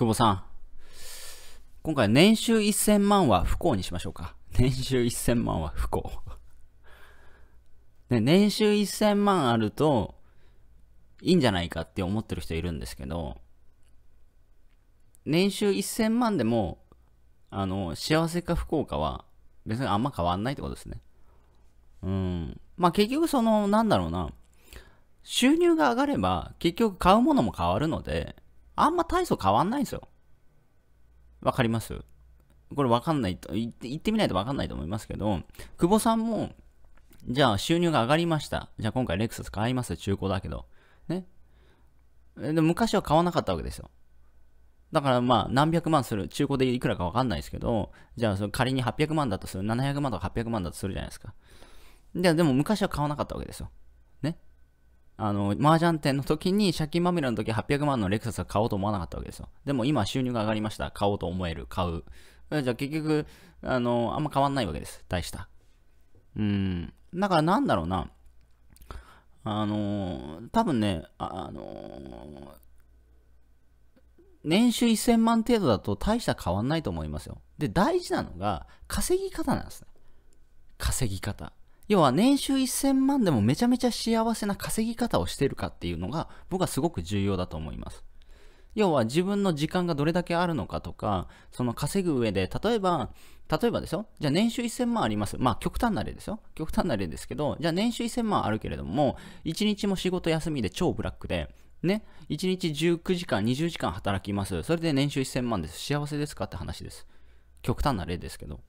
久保さん。今回年収1000万は不幸にしましょうか。年収1000万は不幸。ね、年収1000万あると、いいんじゃないかって思ってる人いるんですけど、年収1000万でも、あの、幸せか不幸かは、別にあんま変わんないってことですね。うん。まあ、結局その、なんだろうな、収入が上がれば、結局買うものも変わるので、あんま体操変わんないんですよ。わかりますこれわかんないと、言ってみないとわかんないと思いますけど、久保さんも、じゃあ収入が上がりました。じゃあ今回レクサス買います。中古だけど。ね。で昔は買わなかったわけですよ。だからまあ何百万する、中古でいくらかわかんないですけど、じゃあその仮に800万だとする、700万とか800万だとするじゃないですか。じゃあでも昔は買わなかったわけですよ。ね。あの、麻雀店の時に借金まみれの時800万のレクサスは買おうと思わなかったわけですよ。でも今収入が上がりました。買おうと思える。買う。じゃあ結局、あの、あんま変わんないわけです。大した。うん。だからなんだろうな。あの多分ね、あの年収1000万程度だと大した変わんないと思いますよ。で、大事なのが、稼ぎ方なんですね。稼ぎ方。要は年収1000万でもめちゃめちゃ幸せな稼ぎ方をしてるかっていうのが僕はすごく重要だと思います。要は自分の時間がどれだけあるのかとか、その稼ぐ上で、例えば、例えばですよ。じゃあ年収1000万あります。まあ極端な例ですよ。極端な例ですけど、じゃあ年収1000万あるけれども、1日も仕事休みで超ブラックで、ね、1日19時間、20時間働きます。それで年収1000万です。幸せですかって話です。極端な例ですけど。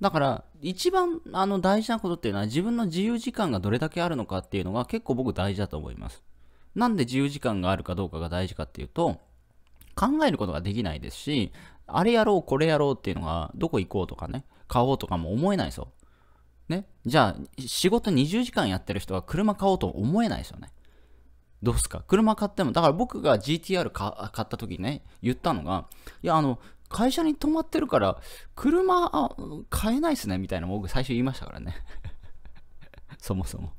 だから、一番あの大事なことっていうのは自分の自由時間がどれだけあるのかっていうのが結構僕大事だと思います。なんで自由時間があるかどうかが大事かっていうと、考えることができないですし、あれやろう、これやろうっていうのが、どこ行こうとかね、買おうとかも思えないですよ。ね。じゃあ、仕事20時間やってる人は車買おうと思えないですよね。どうすか車買っても、だから僕が GTR 買った時にね、言ったのが、いや、あの、会社に泊まってるから、車あ買えないっすねみたいな僕最初言いましたからね そもそも。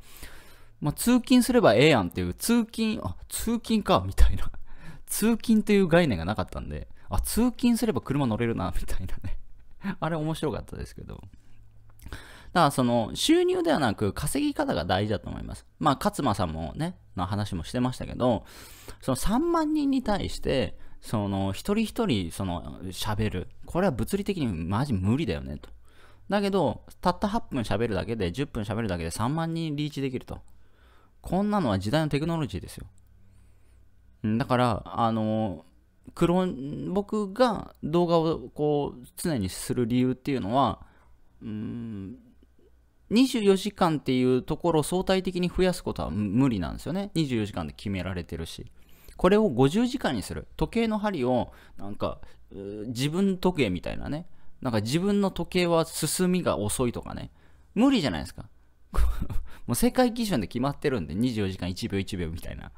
まあ、通勤すればええやんっていう、通勤、あ、通勤か、みたいな通勤という概念がなかったんで、あ、通勤すれば車乗れるな、みたいなね あれ面白かったですけど。だからその収入ではなく稼ぎ方が大事だと思います。まあ勝間さんもね、の話もしてましたけど、その3万人に対してその一人一人その喋るこれは物理的にマジ無理だよねとだけどたった8分喋るだけで10分喋るだけで3万人リーチできるとこんなのは時代のテクノロジーですよだからあの黒僕が動画をこう常にする理由っていうのはうん24時間っていうところを相対的に増やすことは無理なんですよね24時間で決められてるしこれを50時間にする。時計の針を、なんか、自分時計みたいなね。なんか自分の時計は進みが遅いとかね。無理じゃないですか。もう世界基準で決まってるんで、24時間1秒1秒みたいな。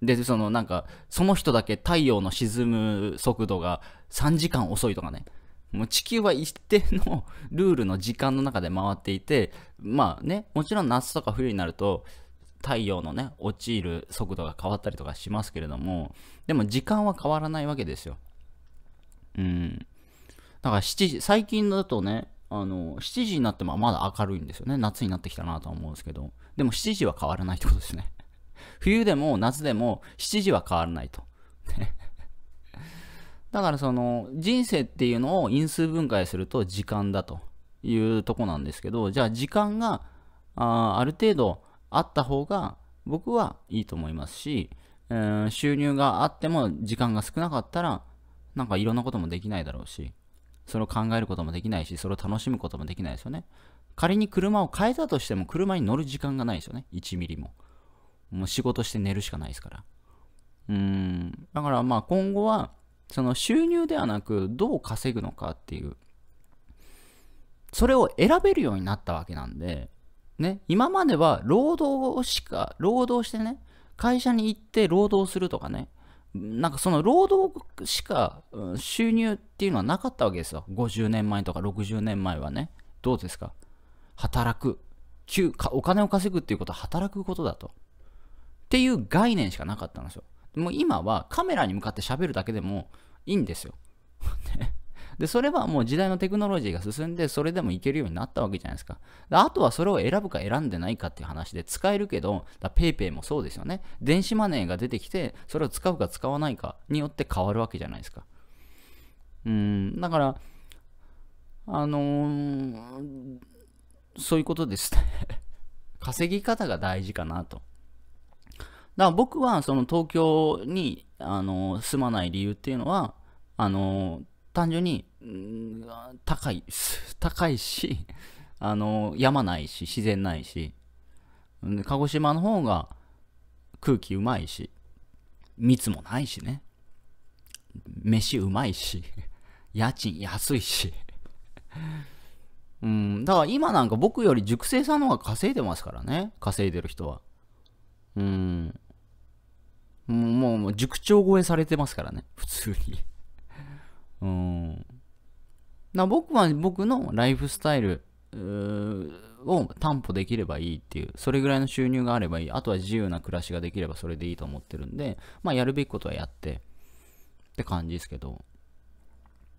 で、そのなんか、その人だけ太陽の沈む速度が3時間遅いとかね。もう地球は一定の ルールの時間の中で回っていて、まあね、もちろん夏とか冬になると、太陽のね、落ちる速度が変わったりとかしますけれども、でも時間は変わらないわけですよ。うん。だから7時、最近だとね、あの、7時になってもまだ明るいんですよね。夏になってきたなとは思うんですけど。でも7時は変わらないってことですね。冬でも夏でも7時は変わらないと。だからその人生っていうのを因数分解すると時間だというとこなんですけど、じゃあ時間があある程度あった方が僕はいいと思いますし、えー、収入があっても時間が少なかったら、なんかいろんなこともできないだろうし、それを考えることもできないし、それを楽しむこともできないですよね。仮に車を変えたとしても、車に乗る時間がないですよね。1ミリも。もう仕事して寝るしかないですから。うーん。だからまあ今後は、その収入ではなく、どう稼ぐのかっていう、それを選べるようになったわけなんで、ね、今までは労働をしか、労働してね、会社に行って労働するとかね、なんかその労働しか収入っていうのはなかったわけですよ。50年前とか60年前はね。どうですか働く。お金を稼ぐっていうことは働くことだと。っていう概念しかなかったんですよ。もう今はカメラに向かって喋るだけでもいいんですよ。で、それはもう時代のテクノロジーが進んで、それでもいけるようになったわけじゃないですか。であとはそれを選ぶか選んでないかっていう話で使えるけど、PayPay もそうですよね。電子マネーが出てきて、それを使うか使わないかによって変わるわけじゃないですか。うん、だから、あのー、そういうことですね 稼ぎ方が大事かなと。だから僕はその東京に、あの住まない理由っていうのは、あの単純に、うん、高い、高いし、あの、山ないし、自然ないし、鹿児島の方が空気うまいし、密もないしね、飯うまいし、家賃安いし、うん、だから今なんか僕より熟成さんの方が稼いでますからね、稼いでる人は。うん。もう、もう、塾長超えされてますからね、普通にうん。僕は僕のライフスタイルを担保できればいいっていう、それぐらいの収入があればいい。あとは自由な暮らしができればそれでいいと思ってるんで、まあやるべきことはやってって感じですけど。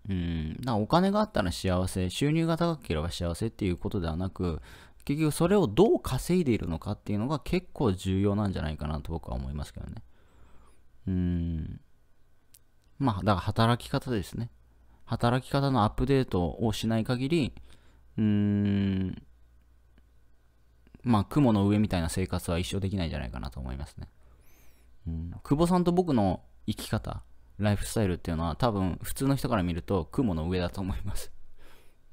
うん。お金があったら幸せ、収入が高ければ幸せっていうことではなく、結局それをどう稼いでいるのかっていうのが結構重要なんじゃないかなと僕は思いますけどね。うん。まあ、だから働き方ですね。働き方のアップデートをしない限り、うーん、まあ、雲の上みたいな生活は一生できないんじゃないかなと思いますね。うん、久保さんと僕の生き方、ライフスタイルっていうのは多分普通の人から見ると雲の上だと思います。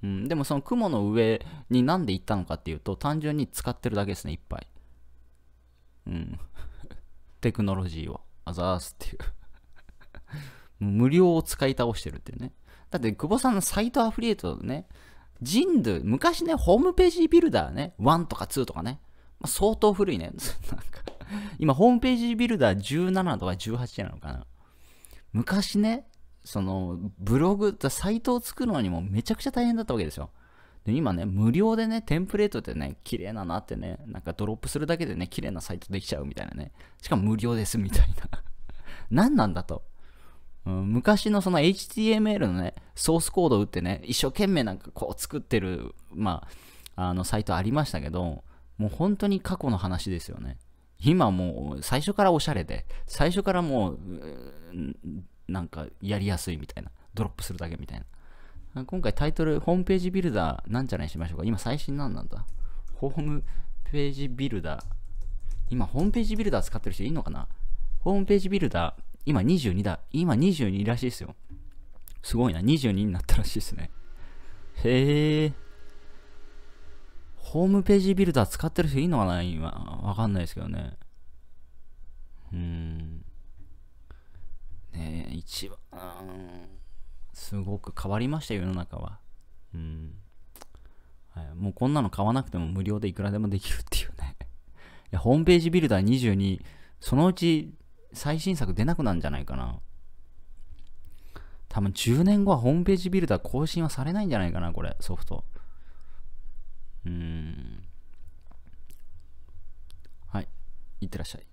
うん、でもその雲の上になんで行ったのかっていうと単純に使ってるだけですね、いっぱい。うん。テクノロジーを。あざーすっていう無料を使い倒してるっていうね。だって、久保さんのサイトアフリエイトね、ジンド昔ね、ホームページビルダーね、1とか2とかね、まあ、相当古いね。なんか、今、ホームページビルダー17とか18なのかな。昔ね、その、ブログ、サイトを作るのにもめちゃくちゃ大変だったわけですよ。で今ね、無料でね、テンプレートでね、綺麗ななってね、なんかドロップするだけでね、綺麗なサイトできちゃうみたいなね。しかも無料ですみたいな。何なんだと。うん、昔のその HTML のね、ソースコードを打ってね、一生懸命なんかこう作ってる、まあ、あの、サイトありましたけど、もう本当に過去の話ですよね。今もう最初からおしゃれで、最初からもう、なんかやりやすいみたいな。ドロップするだけみたいな。今回タイトル、ホームページビルダーなんじゃないしましょうか。今最新なんなんだ。ホームページビルダー。今ホームページビルダー使ってる人いるのかなホームページビルダー。今22だ。今22らしいですよ。すごいな。22になったらしいですね。へえ。ホームページビルダー使ってる人いいのかな今。わかんないですけどね。うーん。ねえ、一番、すごく変わりました、世の中は。うん。はい、もうこんなの買わなくても無料でいくらでもできるっていうね。いや、ホームページビルダー22、そのうち最新作出なくなるんじゃないかな。多分10年後はホームページビルダー更新はされないんじゃないかな、これ、ソフト。うーん。はい。いってらっしゃい。